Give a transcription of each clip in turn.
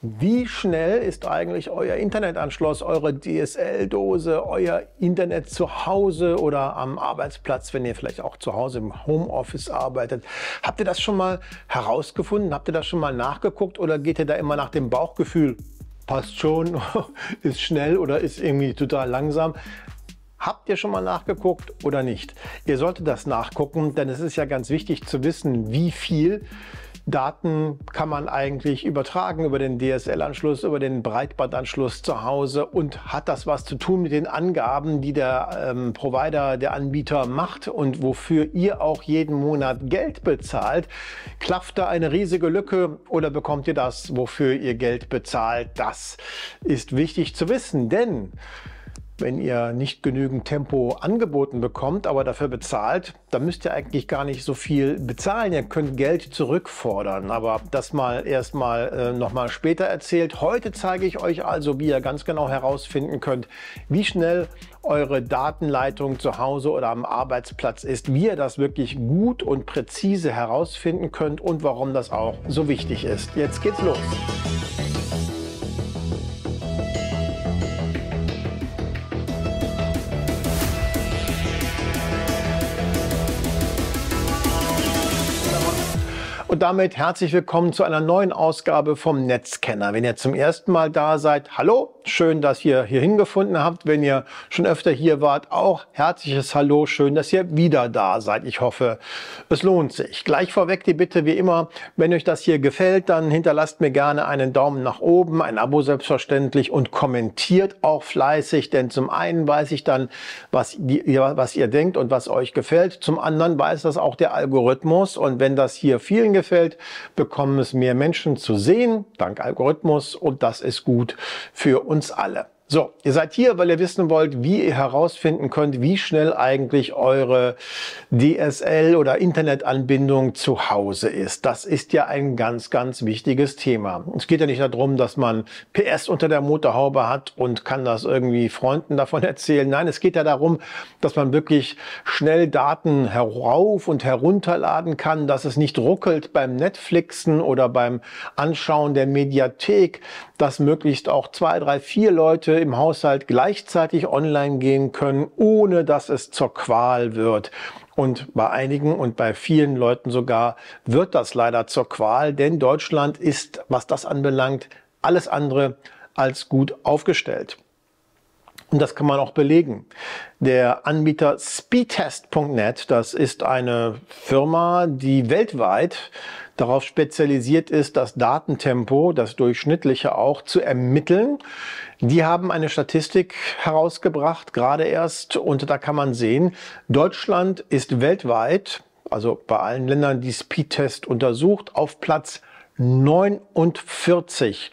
Wie schnell ist eigentlich euer Internetanschluss, eure DSL-Dose, euer Internet zu Hause oder am Arbeitsplatz, wenn ihr vielleicht auch zu Hause im Homeoffice arbeitet? Habt ihr das schon mal herausgefunden? Habt ihr das schon mal nachgeguckt oder geht ihr da immer nach dem Bauchgefühl? Passt schon, ist schnell oder ist irgendwie total langsam? Habt ihr schon mal nachgeguckt oder nicht? Ihr solltet das nachgucken, denn es ist ja ganz wichtig zu wissen, wie viel Daten kann man eigentlich übertragen über den DSL-Anschluss, über den Breitbandanschluss zu Hause und hat das was zu tun mit den Angaben, die der ähm, Provider, der Anbieter macht und wofür ihr auch jeden Monat Geld bezahlt. Klafft da eine riesige Lücke oder bekommt ihr das, wofür ihr Geld bezahlt? Das ist wichtig zu wissen, denn wenn ihr nicht genügend Tempo angeboten bekommt, aber dafür bezahlt, dann müsst ihr eigentlich gar nicht so viel bezahlen. Ihr könnt Geld zurückfordern, aber das mal erstmal äh, nochmal später erzählt. Heute zeige ich euch also, wie ihr ganz genau herausfinden könnt, wie schnell eure Datenleitung zu Hause oder am Arbeitsplatz ist, wie ihr das wirklich gut und präzise herausfinden könnt und warum das auch so wichtig ist. Jetzt geht's los. und damit herzlich willkommen zu einer neuen Ausgabe vom Netzscanner. Wenn ihr zum ersten Mal da seid, hallo, schön, dass ihr hier hingefunden habt. Wenn ihr schon öfter hier wart, auch herzliches Hallo, schön, dass ihr wieder da seid. Ich hoffe, es lohnt sich. Gleich vorweg die Bitte wie immer, wenn euch das hier gefällt, dann hinterlasst mir gerne einen Daumen nach oben, ein Abo selbstverständlich und kommentiert auch fleißig, denn zum einen weiß ich dann, was ihr, was ihr denkt und was euch gefällt. Zum anderen weiß das auch der Algorithmus und wenn das hier vielen gefällt, Spielfeld, bekommen es mehr Menschen zu sehen, dank Algorithmus und das ist gut für uns alle. So, ihr seid hier, weil ihr wissen wollt, wie ihr herausfinden könnt, wie schnell eigentlich eure DSL oder Internetanbindung zu Hause ist. Das ist ja ein ganz, ganz wichtiges Thema. Es geht ja nicht darum, dass man PS unter der Motorhaube hat und kann das irgendwie Freunden davon erzählen. Nein, es geht ja darum, dass man wirklich schnell Daten herauf und herunterladen kann, dass es nicht ruckelt beim Netflixen oder beim Anschauen der Mediathek, dass möglichst auch zwei, drei, vier Leute im Haushalt gleichzeitig online gehen können, ohne dass es zur Qual wird. Und bei einigen und bei vielen Leuten sogar wird das leider zur Qual, denn Deutschland ist, was das anbelangt, alles andere als gut aufgestellt. Und das kann man auch belegen. Der Anbieter speedtest.net, das ist eine Firma, die weltweit darauf spezialisiert ist, das Datentempo, das durchschnittliche auch, zu ermitteln. Die haben eine Statistik herausgebracht, gerade erst, und da kann man sehen, Deutschland ist weltweit, also bei allen Ländern, die Speedtest untersucht, auf Platz 49.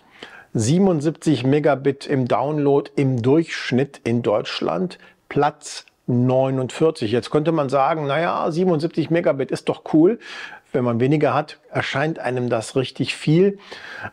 77 Megabit im Download im Durchschnitt in Deutschland, Platz 49. Jetzt könnte man sagen, naja, 77 Megabit ist doch cool. Wenn man weniger hat, erscheint einem das richtig viel.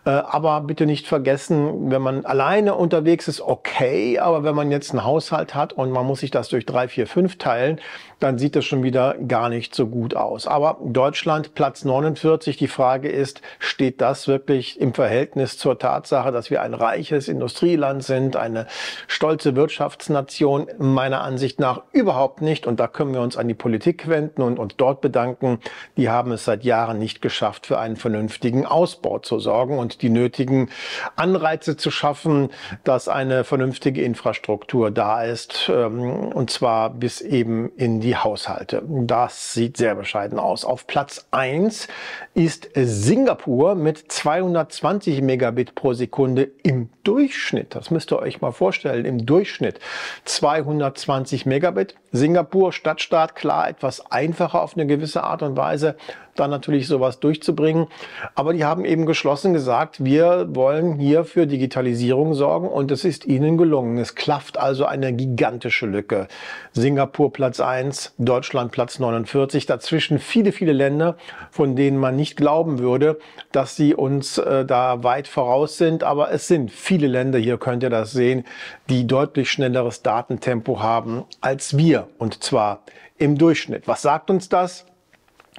Äh, aber bitte nicht vergessen, wenn man alleine unterwegs ist, okay, aber wenn man jetzt einen Haushalt hat und man muss sich das durch drei, vier, fünf teilen, dann sieht das schon wieder gar nicht so gut aus. Aber Deutschland Platz 49. Die Frage ist, steht das wirklich im Verhältnis zur Tatsache, dass wir ein reiches Industrieland sind, eine stolze Wirtschaftsnation? Meiner Ansicht nach überhaupt nicht. Und da können wir uns an die Politik wenden und uns dort bedanken. Die haben es seit Jahren nicht geschafft Wirtschaft für einen vernünftigen Ausbau zu sorgen und die nötigen Anreize zu schaffen, dass eine vernünftige Infrastruktur da ist, ähm, und zwar bis eben in die Haushalte. Das sieht sehr bescheiden aus. Auf Platz 1 ist Singapur mit 220 Megabit pro Sekunde im Durchschnitt. Das müsst ihr euch mal vorstellen, im Durchschnitt 220 Megabit. Singapur, Stadtstaat, klar etwas einfacher auf eine gewisse Art und Weise dann natürlich sowas durchzubringen. Aber die haben eben geschlossen gesagt, wir wollen hier für Digitalisierung sorgen und es ist ihnen gelungen. Es klafft also eine gigantische Lücke. Singapur Platz 1, Deutschland Platz 49, dazwischen viele, viele Länder, von denen man nicht glauben würde, dass sie uns äh, da weit voraus sind. Aber es sind viele Länder, hier könnt ihr das sehen, die deutlich schnelleres Datentempo haben als wir und zwar im Durchschnitt. Was sagt uns das?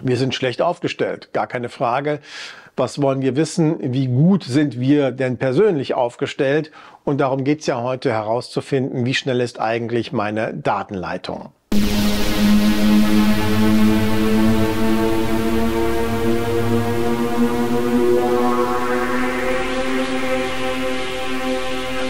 Wir sind schlecht aufgestellt, gar keine Frage. Was wollen wir wissen? Wie gut sind wir denn persönlich aufgestellt? Und darum geht es ja heute herauszufinden, wie schnell ist eigentlich meine Datenleitung.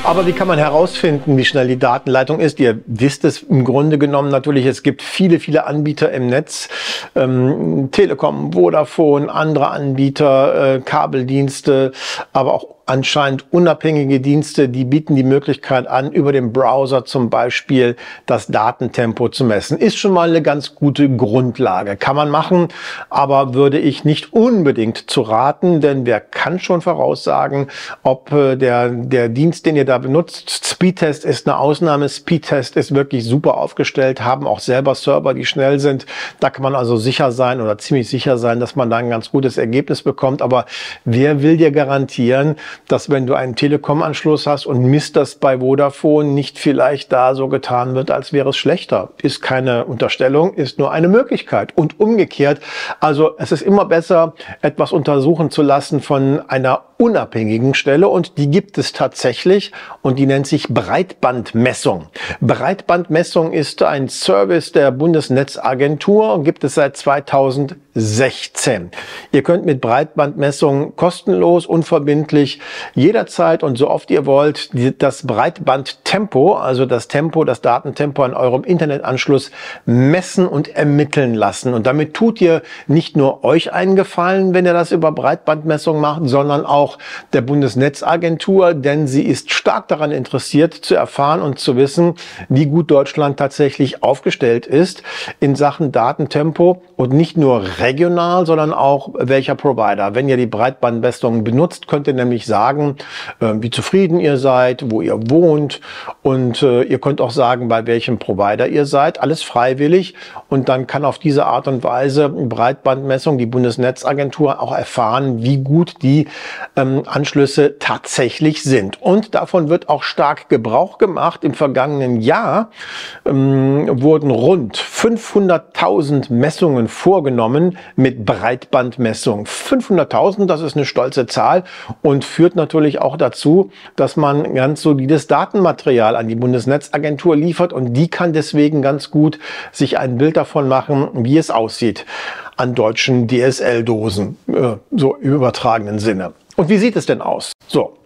Aber wie kann man herausfinden, wie schnell die Datenleitung ist? Ihr wisst es im Grunde genommen natürlich, es gibt viele, viele Anbieter im Netz ähm, Telekom, Vodafone, andere Anbieter, äh, Kabeldienste, aber auch anscheinend unabhängige Dienste, die bieten die Möglichkeit an, über den Browser zum Beispiel das Datentempo zu messen. Ist schon mal eine ganz gute Grundlage. Kann man machen, aber würde ich nicht unbedingt zu raten, denn wer kann schon voraussagen, ob äh, der, der Dienst, den ihr da benutzt, Speedtest ist eine Ausnahme. Speedtest ist wirklich super aufgestellt, haben auch selber Server, die schnell sind. Da kann man also also sicher sein oder ziemlich sicher sein, dass man da ein ganz gutes Ergebnis bekommt. Aber wer will dir garantieren, dass wenn du einen Telekom-Anschluss hast und misst das bei Vodafone, nicht vielleicht da so getan wird, als wäre es schlechter? Ist keine Unterstellung, ist nur eine Möglichkeit. Und umgekehrt, also es ist immer besser, etwas untersuchen zu lassen von einer unabhängigen Stelle und die gibt es tatsächlich und die nennt sich Breitbandmessung. Breitbandmessung ist ein Service der Bundesnetzagentur, gibt es seit seit 2000 16. Ihr könnt mit Breitbandmessungen kostenlos, unverbindlich, jederzeit und so oft ihr wollt, das Breitbandtempo, also das Tempo, das Datentempo an eurem Internetanschluss messen und ermitteln lassen. Und damit tut ihr nicht nur euch einen Gefallen, wenn ihr das über Breitbandmessung macht, sondern auch der Bundesnetzagentur, denn sie ist stark daran interessiert, zu erfahren und zu wissen, wie gut Deutschland tatsächlich aufgestellt ist in Sachen Datentempo und nicht nur regional, sondern auch welcher Provider. Wenn ihr die Breitbandmessung benutzt, könnt ihr nämlich sagen, ähm, wie zufrieden ihr seid, wo ihr wohnt und äh, ihr könnt auch sagen, bei welchem Provider ihr seid. Alles freiwillig und dann kann auf diese Art und Weise Breitbandmessung, die Bundesnetzagentur auch erfahren, wie gut die ähm, Anschlüsse tatsächlich sind. Und davon wird auch stark Gebrauch gemacht. Im vergangenen Jahr ähm, wurden rund 500.000 Messungen vorgenommen mit Breitbandmessung. 500.000, das ist eine stolze Zahl und führt natürlich auch dazu, dass man ganz solides Datenmaterial an die Bundesnetzagentur liefert und die kann deswegen ganz gut sich ein Bild davon machen, wie es aussieht an deutschen DSL-Dosen, äh, so im übertragenen Sinne. Und wie sieht es denn aus? So,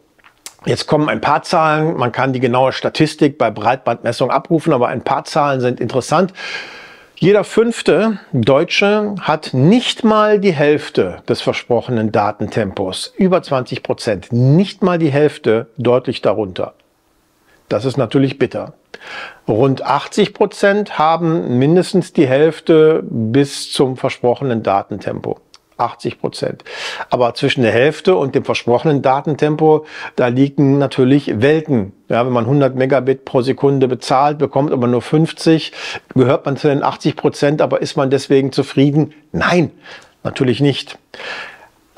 Jetzt kommen ein paar Zahlen. Man kann die genaue Statistik bei Breitbandmessung abrufen, aber ein paar Zahlen sind interessant. Jeder fünfte Deutsche hat nicht mal die Hälfte des versprochenen Datentempos, über 20 Prozent, nicht mal die Hälfte, deutlich darunter. Das ist natürlich bitter. Rund 80 Prozent haben mindestens die Hälfte bis zum versprochenen Datentempo. 80 Prozent. Aber zwischen der Hälfte und dem versprochenen Datentempo, da liegen natürlich Welten. Ja, wenn man 100 Megabit pro Sekunde bezahlt, bekommt aber nur 50, gehört man zu den 80 Prozent, aber ist man deswegen zufrieden? Nein, natürlich nicht.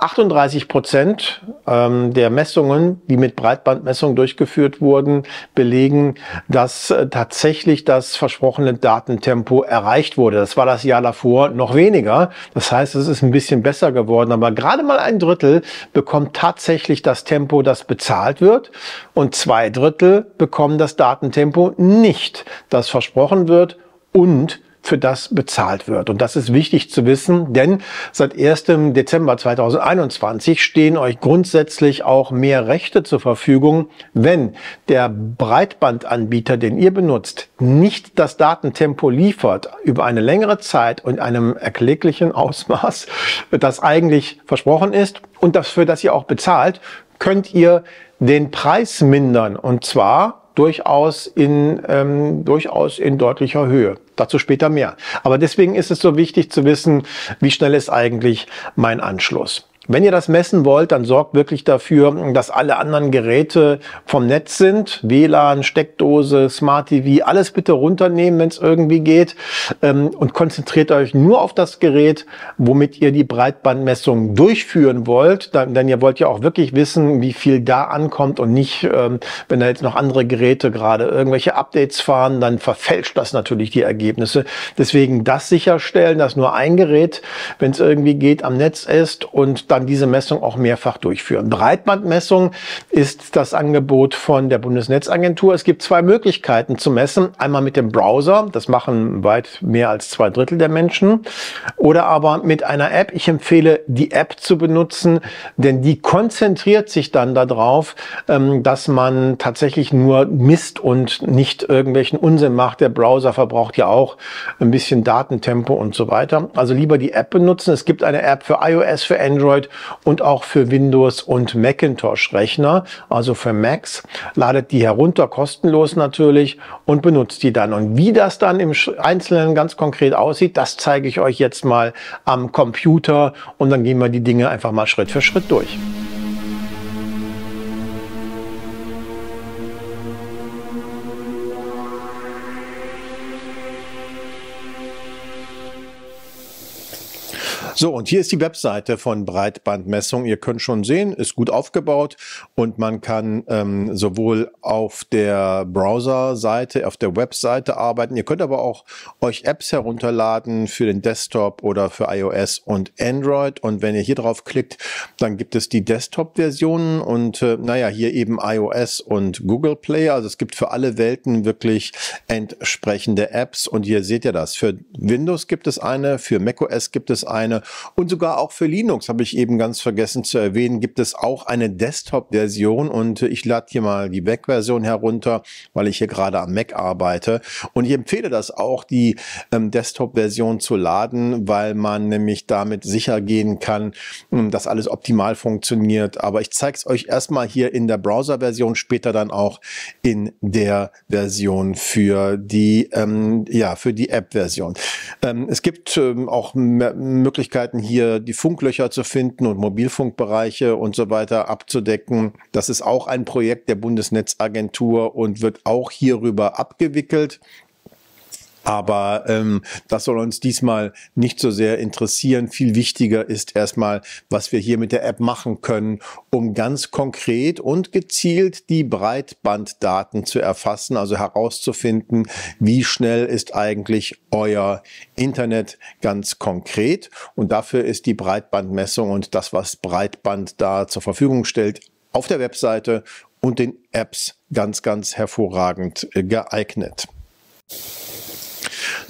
38 Prozent ähm, der Messungen, die mit Breitbandmessung durchgeführt wurden, belegen, dass äh, tatsächlich das versprochene Datentempo erreicht wurde. Das war das Jahr davor noch weniger. Das heißt, es ist ein bisschen besser geworden. Aber gerade mal ein Drittel bekommt tatsächlich das Tempo, das bezahlt wird. Und zwei Drittel bekommen das Datentempo nicht, das versprochen wird und für das bezahlt wird. Und das ist wichtig zu wissen, denn seit 1. Dezember 2021 stehen euch grundsätzlich auch mehr Rechte zur Verfügung, wenn der Breitbandanbieter, den ihr benutzt, nicht das Datentempo liefert über eine längere Zeit und einem erkläglichen Ausmaß, das eigentlich versprochen ist und das, für das ihr auch bezahlt, könnt ihr den Preis mindern. Und zwar durchaus in, ähm, durchaus in deutlicher Höhe. Dazu später mehr. Aber deswegen ist es so wichtig zu wissen, wie schnell ist eigentlich mein Anschluss. Wenn ihr das messen wollt, dann sorgt wirklich dafür, dass alle anderen Geräte vom Netz sind. WLAN, Steckdose, Smart TV, alles bitte runternehmen, wenn es irgendwie geht. Ähm, und konzentriert euch nur auf das Gerät, womit ihr die Breitbandmessung durchführen wollt. Denn ihr wollt ja auch wirklich wissen, wie viel da ankommt und nicht, ähm, wenn da jetzt noch andere Geräte gerade irgendwelche Updates fahren, dann verfälscht das natürlich die Ergebnisse. Deswegen das sicherstellen, dass nur ein Gerät, wenn es irgendwie geht, am Netz ist und dann kann diese Messung auch mehrfach durchführen. Breitbandmessung ist das Angebot von der Bundesnetzagentur. Es gibt zwei Möglichkeiten zu messen. Einmal mit dem Browser, das machen weit mehr als zwei Drittel der Menschen, oder aber mit einer App. Ich empfehle, die App zu benutzen, denn die konzentriert sich dann darauf, ähm, dass man tatsächlich nur misst und nicht irgendwelchen Unsinn macht. Der Browser verbraucht ja auch ein bisschen Datentempo und so weiter. Also lieber die App benutzen. Es gibt eine App für iOS, für Android und auch für Windows und Macintosh-Rechner, also für Macs. Ladet die herunter, kostenlos natürlich, und benutzt die dann. Und wie das dann im Einzelnen ganz konkret aussieht, das zeige ich euch jetzt mal am Computer und dann gehen wir die Dinge einfach mal Schritt für Schritt durch. So, und hier ist die Webseite von Breitbandmessung. Ihr könnt schon sehen, ist gut aufgebaut und man kann ähm, sowohl auf der Browser-Seite, auf der Webseite arbeiten. Ihr könnt aber auch euch Apps herunterladen für den Desktop oder für iOS und Android. Und wenn ihr hier drauf klickt, dann gibt es die Desktop-Versionen und äh, naja, hier eben iOS und Google Play. Also es gibt für alle Welten wirklich entsprechende Apps und hier seht ihr das. Für Windows gibt es eine, für macOS gibt es eine und sogar auch für Linux, habe ich eben ganz vergessen zu erwähnen, gibt es auch eine Desktop-Version und ich lade hier mal die Mac-Version herunter, weil ich hier gerade am Mac arbeite und ich empfehle das auch, die ähm, Desktop-Version zu laden, weil man nämlich damit sicher gehen kann, hm, dass alles optimal funktioniert. Aber ich zeige es euch erstmal hier in der Browser-Version, später dann auch in der Version für die, ähm, ja, die App-Version. Ähm, es gibt ähm, auch Möglichkeiten, Möglichkeiten hier die Funklöcher zu finden und Mobilfunkbereiche und so weiter abzudecken. Das ist auch ein Projekt der Bundesnetzagentur und wird auch hierüber abgewickelt. Aber ähm, das soll uns diesmal nicht so sehr interessieren. Viel wichtiger ist erstmal, was wir hier mit der App machen können, um ganz konkret und gezielt die Breitbanddaten zu erfassen, also herauszufinden, wie schnell ist eigentlich euer Internet ganz konkret. Und dafür ist die Breitbandmessung und das, was Breitband da zur Verfügung stellt, auf der Webseite und den Apps ganz, ganz hervorragend äh, geeignet.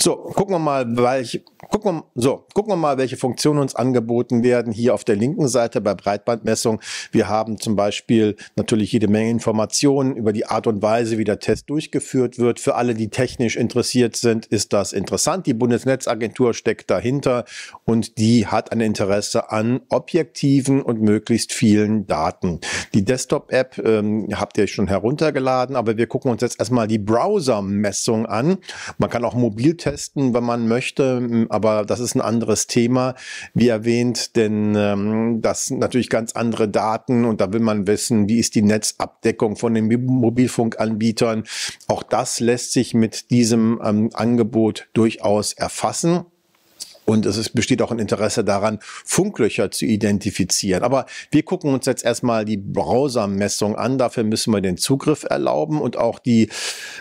So, gucken wir mal, weil ich, gucken wir, so, gucken wir mal, welche Funktionen uns angeboten werden. Hier auf der linken Seite bei Breitbandmessung. Wir haben zum Beispiel natürlich jede Menge Informationen über die Art und Weise, wie der Test durchgeführt wird. Für alle, die technisch interessiert sind, ist das interessant. Die Bundesnetzagentur steckt dahinter und die hat ein Interesse an objektiven und möglichst vielen Daten. Die Desktop-App ähm, habt ihr schon heruntergeladen, aber wir gucken uns jetzt erstmal die Browser-Messung an. Man kann auch Mobiltests testen, wenn man möchte, aber das ist ein anderes Thema, wie erwähnt, denn ähm, das sind natürlich ganz andere Daten und da will man wissen, wie ist die Netzabdeckung von den Mobilfunkanbietern. Auch das lässt sich mit diesem ähm, Angebot durchaus erfassen. Und es ist, besteht auch ein Interesse daran, Funklöcher zu identifizieren. Aber wir gucken uns jetzt erstmal die Browsermessung an. Dafür müssen wir den Zugriff erlauben und auch die,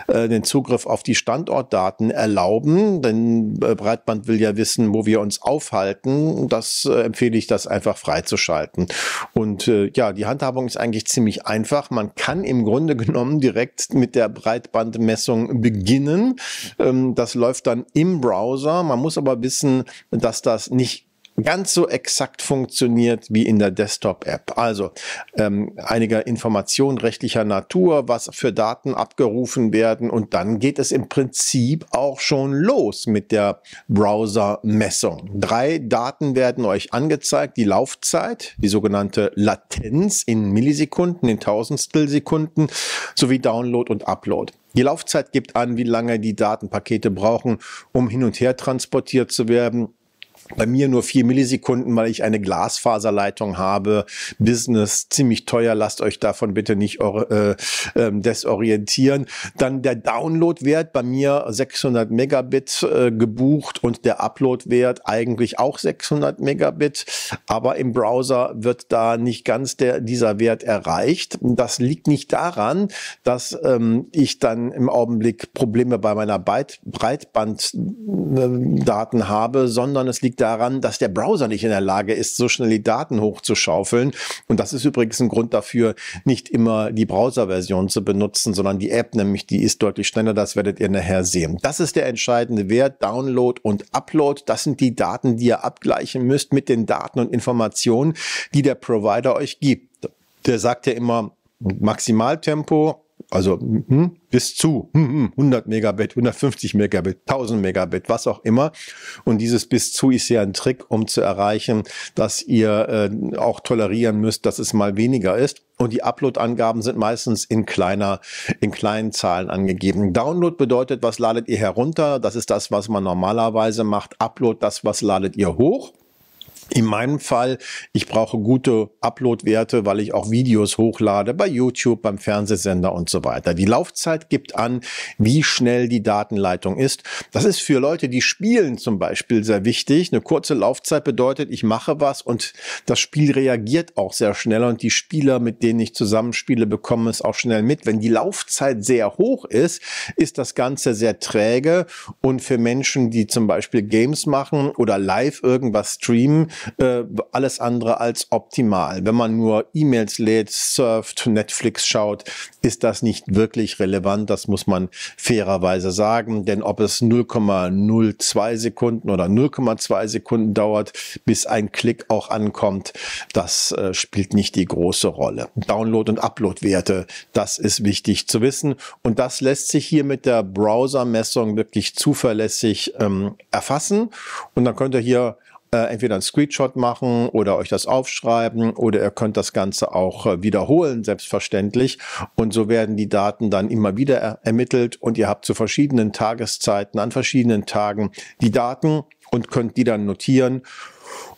äh, den Zugriff auf die Standortdaten erlauben. Denn äh, Breitband will ja wissen, wo wir uns aufhalten. Das äh, empfehle ich, das einfach freizuschalten. Und äh, ja, die Handhabung ist eigentlich ziemlich einfach. Man kann im Grunde genommen direkt mit der Breitbandmessung beginnen. Ähm, das läuft dann im Browser. Man muss aber wissen, dass das nicht ganz so exakt funktioniert wie in der Desktop-App. Also ähm, einige Informationen rechtlicher Natur, was für Daten abgerufen werden und dann geht es im Prinzip auch schon los mit der Browser-Messung. Drei Daten werden euch angezeigt, die Laufzeit, die sogenannte Latenz in Millisekunden, in Tausendstelsekunden sowie Download und Upload. Die Laufzeit gibt an, wie lange die Datenpakete brauchen, um hin und her transportiert zu werden. Bei mir nur vier Millisekunden, weil ich eine Glasfaserleitung habe. Business ziemlich teuer, lasst euch davon bitte nicht äh, ähm, desorientieren. Dann der Downloadwert bei mir 600 Megabit äh, gebucht und der Uploadwert eigentlich auch 600 Megabit, aber im Browser wird da nicht ganz der, dieser Wert erreicht. Das liegt nicht daran, dass ähm, ich dann im Augenblick Probleme bei meiner Breitbanddaten äh, habe, sondern es liegt liegt daran, dass der Browser nicht in der Lage ist, so schnell die Daten hochzuschaufeln. Und das ist übrigens ein Grund dafür, nicht immer die Browser-Version zu benutzen, sondern die App, nämlich die ist deutlich schneller. Das werdet ihr nachher sehen. Das ist der entscheidende Wert. Download und Upload. Das sind die Daten, die ihr abgleichen müsst mit den Daten und Informationen, die der Provider euch gibt. Der sagt ja immer Maximaltempo, also hm, hm, bis zu hm, 100 hm, Megabit, 150 Megabit, 1000 Megabit, was auch immer. Und dieses bis zu ist ja ein Trick, um zu erreichen, dass ihr äh, auch tolerieren müsst, dass es mal weniger ist. Und die Upload-Angaben sind meistens in kleiner, in kleinen Zahlen angegeben. Download bedeutet, was ladet ihr herunter? Das ist das, was man normalerweise macht. Upload, das, was ladet ihr hoch? In meinem Fall, ich brauche gute Upload-Werte, weil ich auch Videos hochlade bei YouTube, beim Fernsehsender und so weiter. Die Laufzeit gibt an, wie schnell die Datenleitung ist. Das ist für Leute, die spielen zum Beispiel sehr wichtig. Eine kurze Laufzeit bedeutet, ich mache was und das Spiel reagiert auch sehr schnell und die Spieler, mit denen ich zusammenspiele, bekommen es auch schnell mit. Wenn die Laufzeit sehr hoch ist, ist das Ganze sehr träge und für Menschen, die zum Beispiel Games machen oder live irgendwas streamen, äh, alles andere als optimal. Wenn man nur E-Mails lädt, surft, Netflix schaut, ist das nicht wirklich relevant. Das muss man fairerweise sagen. Denn ob es 0,02 Sekunden oder 0,2 Sekunden dauert, bis ein Klick auch ankommt, das äh, spielt nicht die große Rolle. Download- und Upload-Werte, das ist wichtig zu wissen. Und das lässt sich hier mit der Browser-Messung wirklich zuverlässig ähm, erfassen. Und dann könnt ihr hier äh, entweder einen Screenshot machen oder euch das aufschreiben oder ihr könnt das Ganze auch äh, wiederholen, selbstverständlich. Und so werden die Daten dann immer wieder ermittelt und ihr habt zu verschiedenen Tageszeiten, an verschiedenen Tagen die Daten und könnt die dann notieren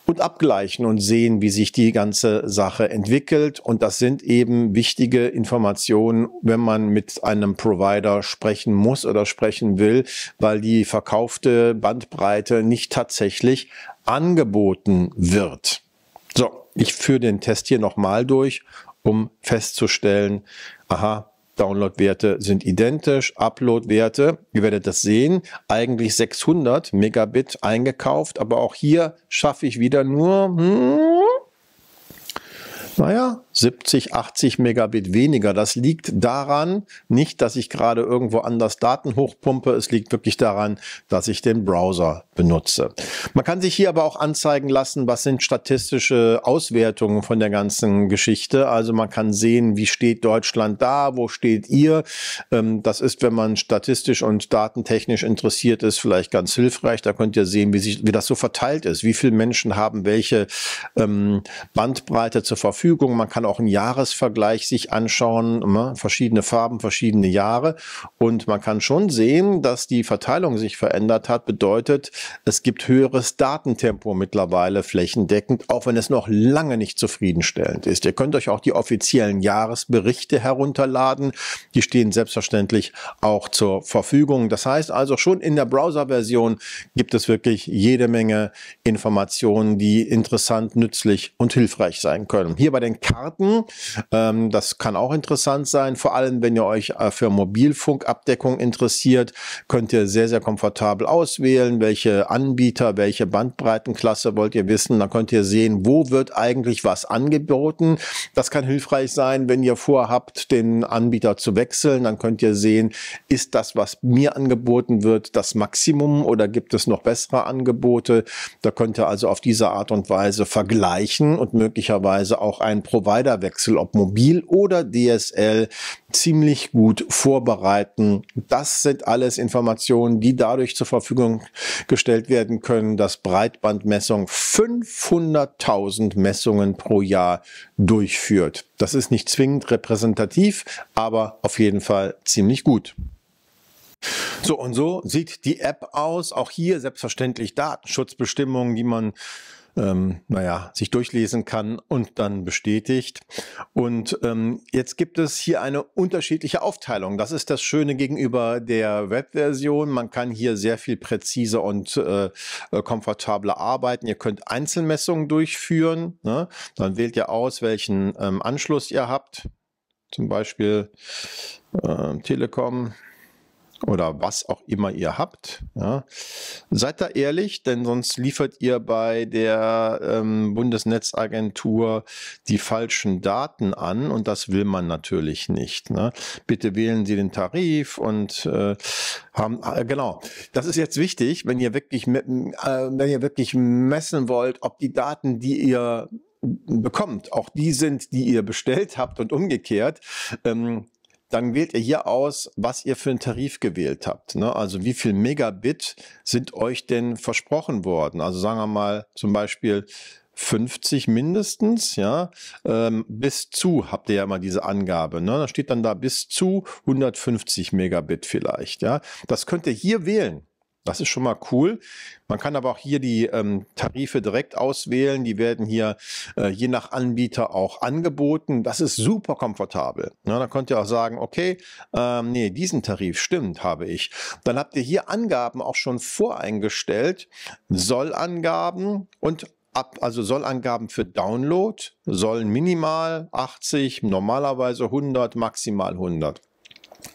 und abgleichen und sehen, wie sich die ganze Sache entwickelt. Und das sind eben wichtige Informationen, wenn man mit einem Provider sprechen muss oder sprechen will, weil die verkaufte Bandbreite nicht tatsächlich angeboten wird. So, ich führe den Test hier nochmal durch, um festzustellen, aha, Download-Werte sind identisch, Upload-Werte, ihr werdet das sehen, eigentlich 600 Megabit eingekauft, aber auch hier schaffe ich wieder nur, hm, naja, 70, 80 Megabit weniger. Das liegt daran, nicht, dass ich gerade irgendwo anders Daten hochpumpe, es liegt wirklich daran, dass ich den Browser benutze. Man kann sich hier aber auch anzeigen lassen, was sind statistische Auswertungen von der ganzen Geschichte. Also man kann sehen, wie steht Deutschland da, wo steht ihr. Ähm, das ist, wenn man statistisch und datentechnisch interessiert ist, vielleicht ganz hilfreich. Da könnt ihr sehen, wie, sich, wie das so verteilt ist, wie viele Menschen haben welche ähm, Bandbreite zur Verfügung. Man kann kann auch einen Jahresvergleich sich anschauen, ne? verschiedene Farben, verschiedene Jahre. Und man kann schon sehen, dass die Verteilung sich verändert hat. Bedeutet, es gibt höheres Datentempo mittlerweile flächendeckend, auch wenn es noch lange nicht zufriedenstellend ist. Ihr könnt euch auch die offiziellen Jahresberichte herunterladen. Die stehen selbstverständlich auch zur Verfügung. Das heißt also, schon in der Browser-Version gibt es wirklich jede Menge Informationen, die interessant, nützlich und hilfreich sein können. Hier bei den Karten starten. Ähm, das kann auch interessant sein. Vor allem, wenn ihr euch äh, für Mobilfunkabdeckung interessiert, könnt ihr sehr, sehr komfortabel auswählen, welche Anbieter, welche Bandbreitenklasse wollt ihr wissen. Dann könnt ihr sehen, wo wird eigentlich was angeboten. Das kann hilfreich sein, wenn ihr vorhabt, den Anbieter zu wechseln. Dann könnt ihr sehen, ist das, was mir angeboten wird, das Maximum oder gibt es noch bessere Angebote? Da könnt ihr also auf diese Art und Weise vergleichen und möglicherweise auch einen Provider Providerwechsel, ob mobil oder DSL, ziemlich gut vorbereiten. Das sind alles Informationen, die dadurch zur Verfügung gestellt werden können, dass Breitbandmessung 500.000 Messungen pro Jahr durchführt. Das ist nicht zwingend repräsentativ, aber auf jeden Fall ziemlich gut. So und so sieht die App aus. Auch hier selbstverständlich Datenschutzbestimmungen, die man ähm, naja, sich durchlesen kann und dann bestätigt. Und ähm, jetzt gibt es hier eine unterschiedliche Aufteilung. Das ist das Schöne gegenüber der Webversion. Man kann hier sehr viel präziser und äh, äh komfortabler arbeiten. Ihr könnt Einzelmessungen durchführen. Ne? Dann wählt ihr aus, welchen ähm, Anschluss ihr habt. Zum Beispiel äh, Telekom oder was auch immer ihr habt. Ja. Seid da ehrlich, denn sonst liefert ihr bei der ähm, Bundesnetzagentur die falschen Daten an und das will man natürlich nicht. Ne. Bitte wählen Sie den Tarif und äh, haben, äh, genau, das ist jetzt wichtig, wenn ihr wirklich, äh, wenn ihr wirklich messen wollt, ob die Daten, die ihr bekommt, auch die sind, die ihr bestellt habt und umgekehrt. Ähm, dann wählt ihr hier aus, was ihr für einen Tarif gewählt habt. Ne? Also wie viel Megabit sind euch denn versprochen worden? Also sagen wir mal zum Beispiel 50 mindestens, ja, ähm, bis zu, habt ihr ja immer diese Angabe, ne? da steht dann da bis zu 150 Megabit vielleicht, ja. Das könnt ihr hier wählen. Das ist schon mal cool. Man kann aber auch hier die ähm, Tarife direkt auswählen. Die werden hier äh, je nach Anbieter auch angeboten. Das ist super komfortabel. Ja, ne? da könnt ihr auch sagen, okay, ähm, nee, diesen Tarif stimmt, habe ich. Dann habt ihr hier Angaben auch schon voreingestellt. Sollangaben und ab, also Sollangaben für Download sollen minimal 80, normalerweise 100, maximal 100.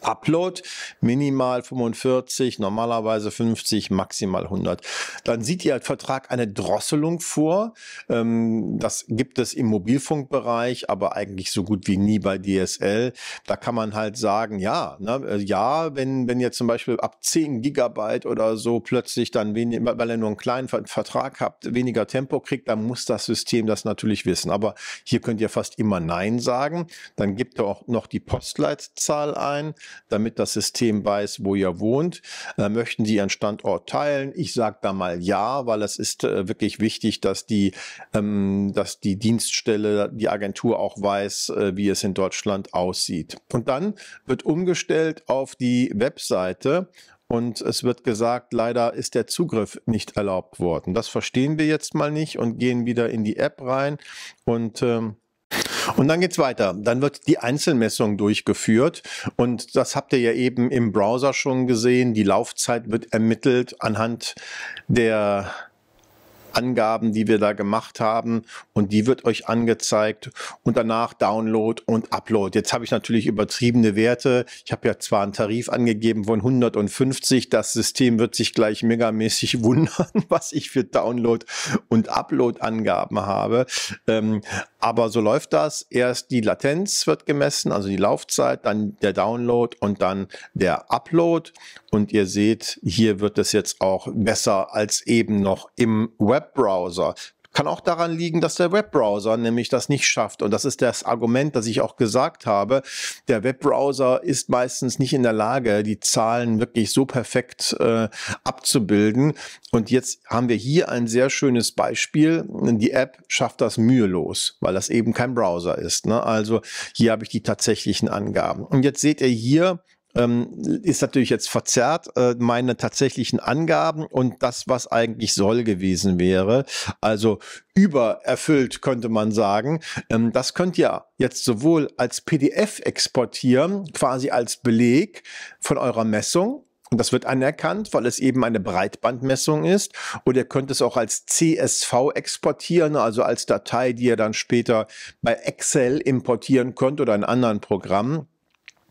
Upload minimal 45, normalerweise 50, maximal 100. Dann sieht Ihr halt Vertrag eine Drosselung vor. Ähm, das gibt es im Mobilfunkbereich, aber eigentlich so gut wie nie bei DSL. Da kann man halt sagen, ja, ne, äh, ja, wenn, wenn ihr zum Beispiel ab 10 Gigabyte oder so plötzlich dann, weil ihr nur einen kleinen Vertrag habt, weniger Tempo kriegt, dann muss das System das natürlich wissen. Aber hier könnt ihr fast immer Nein sagen. Dann gibt ihr auch noch die Postleitzahl ein damit das System weiß, wo ihr wohnt. Äh, möchten Sie Ihren Standort teilen? Ich sage da mal ja, weil es ist äh, wirklich wichtig, dass die, ähm, dass die Dienststelle, die Agentur auch weiß, äh, wie es in Deutschland aussieht. Und dann wird umgestellt auf die Webseite und es wird gesagt, leider ist der Zugriff nicht erlaubt worden. Das verstehen wir jetzt mal nicht und gehen wieder in die App rein und ähm, und dann geht's weiter. Dann wird die Einzelmessung durchgeführt. Und das habt ihr ja eben im Browser schon gesehen. Die Laufzeit wird ermittelt anhand der Angaben, die wir da gemacht haben und die wird euch angezeigt und danach Download und Upload. Jetzt habe ich natürlich übertriebene Werte. Ich habe ja zwar einen Tarif angegeben von 150, das System wird sich gleich megamäßig wundern, was ich für Download und Upload Angaben habe. Ähm, aber so läuft das. Erst die Latenz wird gemessen, also die Laufzeit, dann der Download und dann der Upload. Und ihr seht, hier wird es jetzt auch besser als eben noch im Webbrowser. Kann auch daran liegen, dass der Webbrowser nämlich das nicht schafft. Und das ist das Argument, das ich auch gesagt habe. Der Webbrowser ist meistens nicht in der Lage, die Zahlen wirklich so perfekt äh, abzubilden. Und jetzt haben wir hier ein sehr schönes Beispiel. Die App schafft das mühelos, weil das eben kein Browser ist. Ne? Also hier habe ich die tatsächlichen Angaben. Und jetzt seht ihr hier, ähm, ist natürlich jetzt verzerrt, äh, meine tatsächlichen Angaben und das, was eigentlich soll gewesen wäre. Also übererfüllt, könnte man sagen. Ähm, das könnt ihr jetzt sowohl als PDF exportieren, quasi als Beleg von eurer Messung. Und das wird anerkannt, weil es eben eine Breitbandmessung ist. Oder ihr könnt es auch als CSV exportieren, also als Datei, die ihr dann später bei Excel importieren könnt oder in anderen Programmen.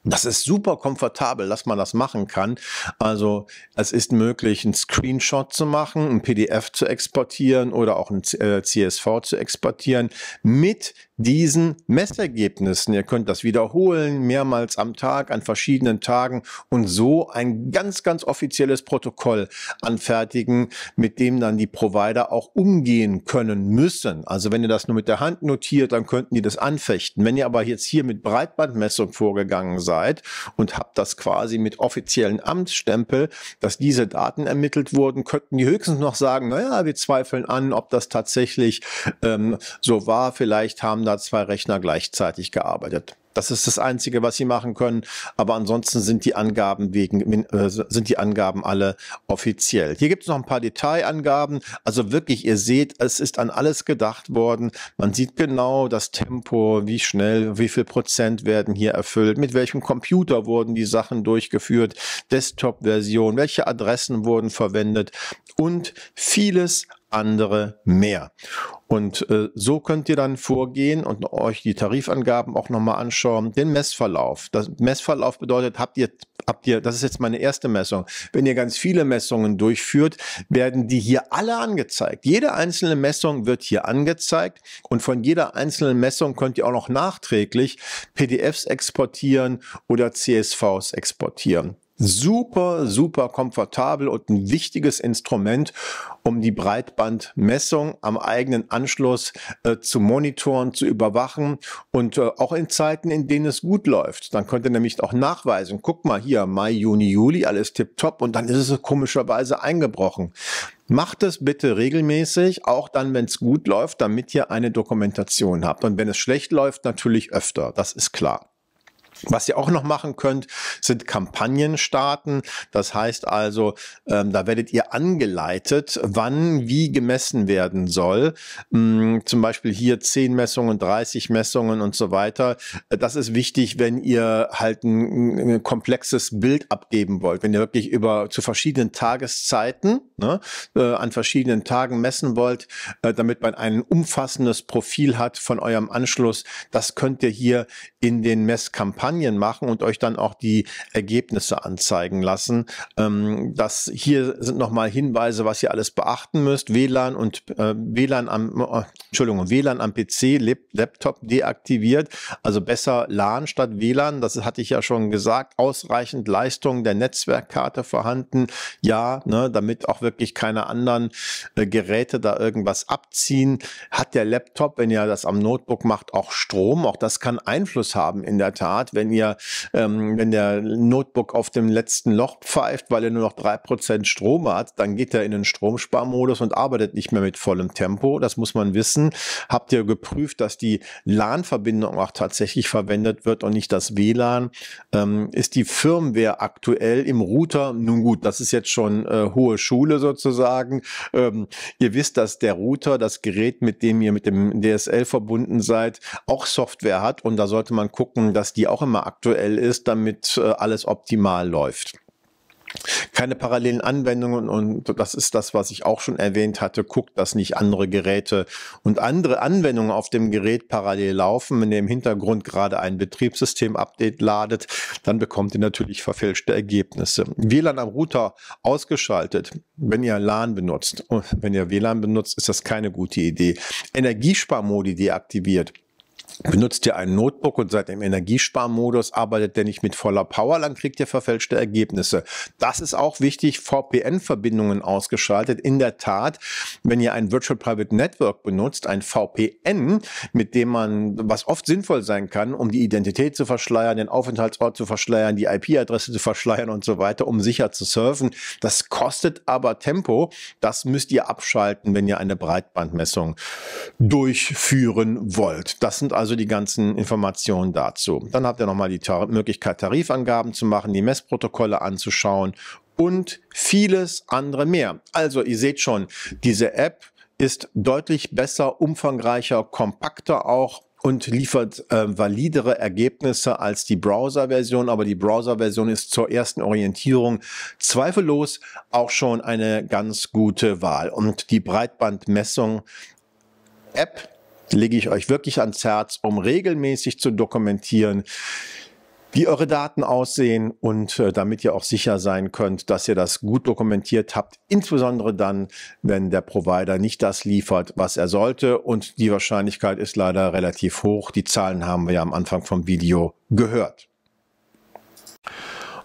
Das ist super komfortabel, dass man das machen kann. Also es ist möglich, einen Screenshot zu machen, ein PDF zu exportieren oder auch ein CSV äh, zu exportieren mit diesen Messergebnissen. Ihr könnt das wiederholen, mehrmals am Tag, an verschiedenen Tagen und so ein ganz, ganz offizielles Protokoll anfertigen, mit dem dann die Provider auch umgehen können müssen. Also wenn ihr das nur mit der Hand notiert, dann könnten die das anfechten. Wenn ihr aber jetzt hier mit Breitbandmessung vorgegangen seid, Sicherheit und habe das quasi mit offiziellen Amtsstempel, dass diese Daten ermittelt wurden, könnten die höchstens noch sagen, naja, wir zweifeln an, ob das tatsächlich ähm, so war. Vielleicht haben da zwei Rechner gleichzeitig gearbeitet. Das ist das Einzige, was sie machen können. Aber ansonsten sind die Angaben wegen äh, sind die Angaben alle offiziell. Hier gibt es noch ein paar Detailangaben. Also wirklich, ihr seht, es ist an alles gedacht worden. Man sieht genau das Tempo, wie schnell, wie viel Prozent werden hier erfüllt, mit welchem Computer wurden die Sachen durchgeführt, Desktop-Version, welche Adressen wurden verwendet und vieles andere mehr. Und äh, so könnt ihr dann vorgehen und euch die Tarifangaben auch nochmal anschauen, den Messverlauf. Das Messverlauf bedeutet, habt ihr, habt ihr, das ist jetzt meine erste Messung. Wenn ihr ganz viele Messungen durchführt, werden die hier alle angezeigt. Jede einzelne Messung wird hier angezeigt und von jeder einzelnen Messung könnt ihr auch noch nachträglich PDFs exportieren oder CSVs exportieren super, super komfortabel und ein wichtiges Instrument, um die Breitbandmessung am eigenen Anschluss äh, zu monitoren, zu überwachen und äh, auch in Zeiten, in denen es gut läuft. Dann könnt ihr nämlich auch nachweisen, guck mal hier, Mai, Juni, Juli, alles tipptopp und dann ist es komischerweise eingebrochen. Macht es bitte regelmäßig, auch dann, wenn es gut läuft, damit ihr eine Dokumentation habt. Und wenn es schlecht läuft, natürlich öfter, das ist klar. Was ihr auch noch machen könnt, sind Kampagnen starten. Das heißt also, ähm, da werdet ihr angeleitet, wann wie gemessen werden soll. Hm, zum Beispiel hier 10 Messungen, 30 Messungen und so weiter. Äh, das ist wichtig, wenn ihr halt ein, ein komplexes Bild abgeben wollt. Wenn ihr wirklich über zu verschiedenen Tageszeiten ne, äh, an verschiedenen Tagen messen wollt, äh, damit man ein umfassendes Profil hat von eurem Anschluss. Das könnt ihr hier in den Messkampagnen Kampagnen machen und euch dann auch die Ergebnisse anzeigen lassen. Ähm, das hier sind nochmal Hinweise, was ihr alles beachten müsst. WLAN und äh, WLAN am äh, Entschuldigung, WLAN am PC, Laptop deaktiviert. Also besser LAN statt WLAN. Das hatte ich ja schon gesagt. Ausreichend Leistung der Netzwerkkarte vorhanden. Ja, ne, damit auch wirklich keine anderen äh, Geräte da irgendwas abziehen. Hat der Laptop, wenn ihr das am Notebook macht, auch Strom? Auch das kann Einfluss haben in der Tat wenn ihr, ähm, wenn der Notebook auf dem letzten Loch pfeift, weil er nur noch 3% Strom hat, dann geht er in den Stromsparmodus und arbeitet nicht mehr mit vollem Tempo. Das muss man wissen. Habt ihr geprüft, dass die LAN-Verbindung auch tatsächlich verwendet wird und nicht das WLAN? Ähm, ist die Firmware aktuell im Router? Nun gut, das ist jetzt schon äh, hohe Schule sozusagen. Ähm, ihr wisst, dass der Router, das Gerät, mit dem ihr mit dem DSL verbunden seid, auch Software hat und da sollte man gucken, dass die auch im immer aktuell ist, damit äh, alles optimal läuft. Keine parallelen Anwendungen und das ist das, was ich auch schon erwähnt hatte. Guckt, dass nicht andere Geräte und andere Anwendungen auf dem Gerät parallel laufen. Wenn ihr im Hintergrund gerade ein Betriebssystem-Update ladet, dann bekommt ihr natürlich verfälschte Ergebnisse. WLAN am Router ausgeschaltet, wenn ihr LAN benutzt. Und oh, wenn ihr WLAN benutzt, ist das keine gute Idee. Energiesparmodi deaktiviert benutzt ihr ein Notebook und seid im Energiesparmodus, arbeitet der nicht mit voller Power, dann kriegt ihr verfälschte Ergebnisse. Das ist auch wichtig, VPN-Verbindungen ausgeschaltet. In der Tat, wenn ihr ein Virtual Private Network benutzt, ein VPN, mit dem man, was oft sinnvoll sein kann, um die Identität zu verschleiern, den Aufenthaltsort zu verschleiern, die IP-Adresse zu verschleiern und so weiter, um sicher zu surfen. Das kostet aber Tempo. Das müsst ihr abschalten, wenn ihr eine Breitbandmessung durchführen wollt. Das sind also also die ganzen Informationen dazu. Dann habt ihr nochmal die Tar Möglichkeit, Tarifangaben zu machen, die Messprotokolle anzuschauen und vieles andere mehr. Also ihr seht schon, diese App ist deutlich besser, umfangreicher, kompakter auch und liefert äh, validere Ergebnisse als die Browser-Version. Aber die Browser-Version ist zur ersten Orientierung zweifellos auch schon eine ganz gute Wahl. Und die Breitbandmessung App lege ich euch wirklich ans Herz, um regelmäßig zu dokumentieren, wie eure Daten aussehen und äh, damit ihr auch sicher sein könnt, dass ihr das gut dokumentiert habt, insbesondere dann, wenn der Provider nicht das liefert, was er sollte. Und die Wahrscheinlichkeit ist leider relativ hoch. Die Zahlen haben wir ja am Anfang vom Video gehört.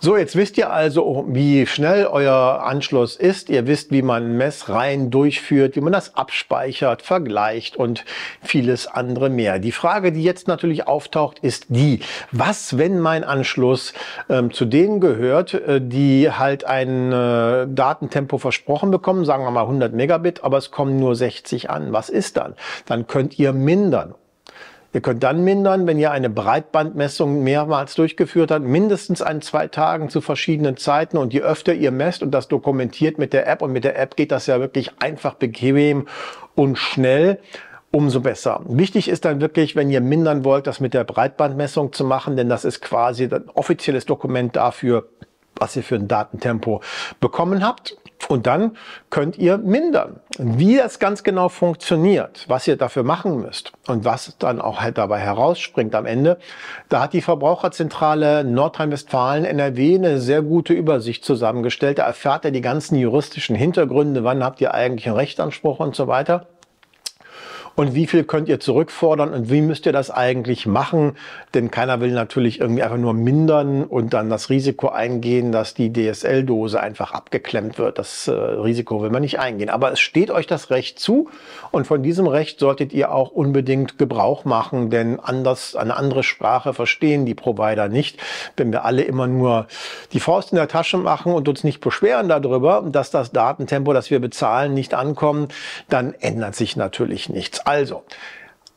So, jetzt wisst ihr also, wie schnell euer Anschluss ist. Ihr wisst, wie man Messreihen durchführt, wie man das abspeichert, vergleicht und vieles andere mehr. Die Frage, die jetzt natürlich auftaucht, ist die, was, wenn mein Anschluss ähm, zu denen gehört, äh, die halt ein äh, Datentempo versprochen bekommen, sagen wir mal 100 Megabit, aber es kommen nur 60 an. Was ist dann? Dann könnt ihr mindern Ihr könnt dann mindern, wenn ihr eine Breitbandmessung mehrmals durchgeführt habt, mindestens an zwei Tagen zu verschiedenen Zeiten. Und je öfter ihr messt und das dokumentiert mit der App, und mit der App geht das ja wirklich einfach, bequem und schnell, umso besser. Wichtig ist dann wirklich, wenn ihr mindern wollt, das mit der Breitbandmessung zu machen, denn das ist quasi ein offizielles Dokument dafür, was ihr für ein Datentempo bekommen habt. Und dann könnt ihr mindern. Wie das ganz genau funktioniert, was ihr dafür machen müsst und was dann auch halt dabei herausspringt am Ende, da hat die Verbraucherzentrale Nordrhein-Westfalen NRW eine sehr gute Übersicht zusammengestellt. Da erfährt ihr die ganzen juristischen Hintergründe, wann habt ihr eigentlich einen Rechtsanspruch und so weiter und wie viel könnt ihr zurückfordern und wie müsst ihr das eigentlich machen? Denn keiner will natürlich irgendwie einfach nur mindern und dann das Risiko eingehen, dass die DSL-Dose einfach abgeklemmt wird. Das äh, Risiko will man nicht eingehen. Aber es steht euch das Recht zu und von diesem Recht solltet ihr auch unbedingt Gebrauch machen, denn anders eine andere Sprache verstehen die Provider nicht. Wenn wir alle immer nur die Faust in der Tasche machen und uns nicht beschweren darüber, dass das Datentempo, das wir bezahlen, nicht ankommt, dann ändert sich natürlich nichts. Also,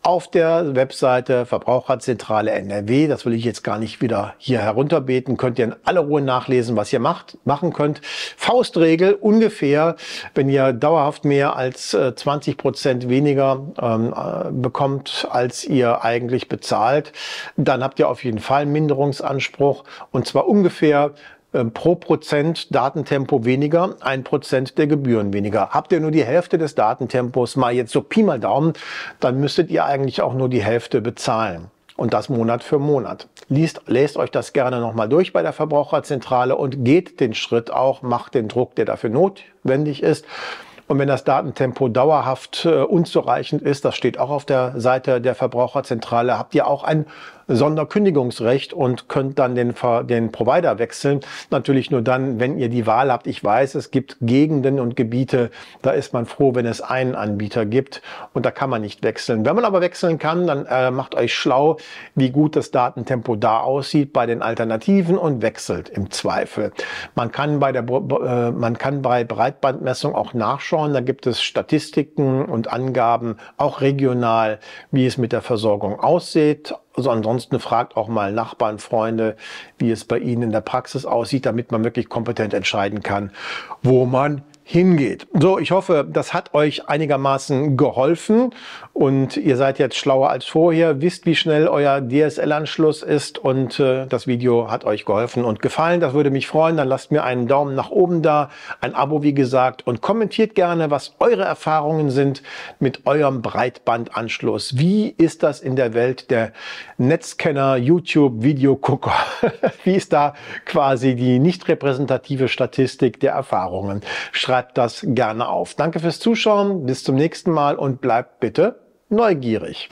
auf der Webseite Verbraucherzentrale NRW, das will ich jetzt gar nicht wieder hier herunterbeten, könnt ihr in aller Ruhe nachlesen, was ihr macht, machen könnt. Faustregel ungefähr, wenn ihr dauerhaft mehr als 20 äh, Prozent weniger ähm, äh, bekommt, als ihr eigentlich bezahlt, dann habt ihr auf jeden Fall einen Minderungsanspruch und zwar ungefähr ähm, pro Prozent Datentempo weniger, ein Prozent der Gebühren weniger. Habt ihr nur die Hälfte des Datentempos mal jetzt so Pi mal Daumen, dann müsstet ihr eigentlich auch nur die Hälfte bezahlen. Und das Monat für Monat. Liest, lest euch das gerne nochmal durch bei der Verbraucherzentrale und geht den Schritt auch, macht den Druck, der dafür notwendig ist. Und wenn das Datentempo dauerhaft äh, unzureichend ist, das steht auch auf der Seite der Verbraucherzentrale, habt ihr auch ein Sonderkündigungsrecht und könnt dann den, den Provider wechseln. Natürlich nur dann, wenn ihr die Wahl habt. Ich weiß, es gibt Gegenden und Gebiete, da ist man froh, wenn es einen Anbieter gibt und da kann man nicht wechseln. Wenn man aber wechseln kann, dann äh, macht euch schlau, wie gut das Datentempo da aussieht bei den Alternativen und wechselt im Zweifel. Man kann bei der äh, man kann bei Breitbandmessung auch nachschauen. Da gibt es Statistiken und Angaben, auch regional, wie es mit der Versorgung aussieht. Also ansonsten fragt auch mal Nachbarn, Freunde, wie es bei ihnen in der Praxis aussieht, damit man wirklich kompetent entscheiden kann, wo man hingeht. So, ich hoffe, das hat euch einigermaßen geholfen und ihr seid jetzt schlauer als vorher, wisst, wie schnell euer DSL-Anschluss ist und äh, das Video hat euch geholfen und gefallen. Das würde mich freuen. Dann lasst mir einen Daumen nach oben da, ein Abo, wie gesagt, und kommentiert gerne, was eure Erfahrungen sind mit eurem Breitbandanschluss. Wie ist das in der Welt der Netzkenner, YouTube, Videogucker? wie ist da quasi die nicht repräsentative Statistik der Erfahrungen? Schreibt schreibt das gerne auf. Danke fürs Zuschauen, bis zum nächsten Mal und bleibt bitte neugierig.